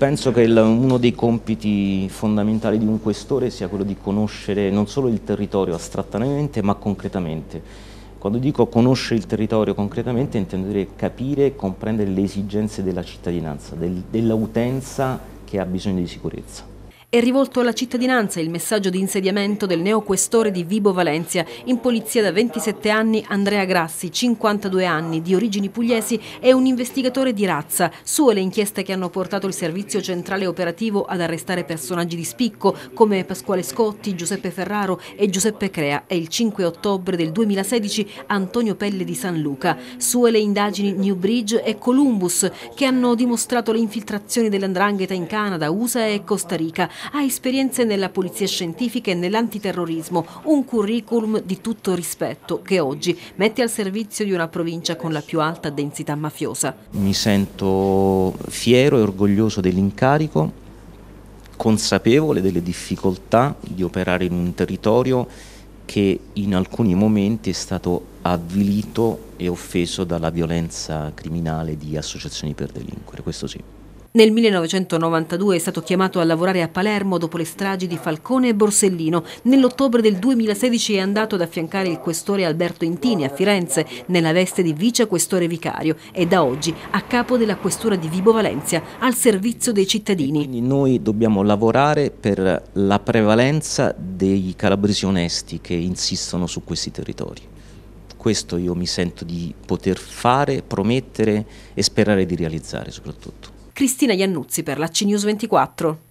Penso che uno dei compiti fondamentali di un questore sia quello di conoscere non solo il territorio astrattamente ma concretamente. Quando dico conoscere il territorio concretamente intendo dire capire e comprendere le esigenze della cittadinanza, del, dell'utenza che ha bisogno di sicurezza. È rivolto alla cittadinanza il messaggio di insediamento del neoquestore di Vibo Valencia, in polizia da 27 anni Andrea Grassi, 52 anni, di origini pugliesi, è un investigatore di razza. Sue le inchieste che hanno portato il servizio centrale operativo ad arrestare personaggi di spicco come Pasquale Scotti, Giuseppe Ferraro e Giuseppe Crea e il 5 ottobre del 2016 Antonio Pelle di San Luca. Sue le indagini New Bridge e Columbus che hanno dimostrato le infiltrazioni dell'andrangheta in Canada, USA e Costa Rica ha esperienze nella polizia scientifica e nell'antiterrorismo, un curriculum di tutto rispetto che oggi mette al servizio di una provincia con la più alta densità mafiosa. Mi sento fiero e orgoglioso dell'incarico, consapevole delle difficoltà di operare in un territorio che in alcuni momenti è stato avvilito e offeso dalla violenza criminale di associazioni per delinquere, questo sì. Nel 1992 è stato chiamato a lavorare a Palermo dopo le stragi di Falcone e Borsellino. Nell'ottobre del 2016 è andato ad affiancare il questore Alberto Intini a Firenze nella veste di vice questore vicario e da oggi a capo della questura di Vibo Valencia al servizio dei cittadini. Quindi noi dobbiamo lavorare per la prevalenza dei calabresi onesti che insistono su questi territori. Questo io mi sento di poter fare, promettere e sperare di realizzare soprattutto. Cristina Iannuzzi per la CNews 24.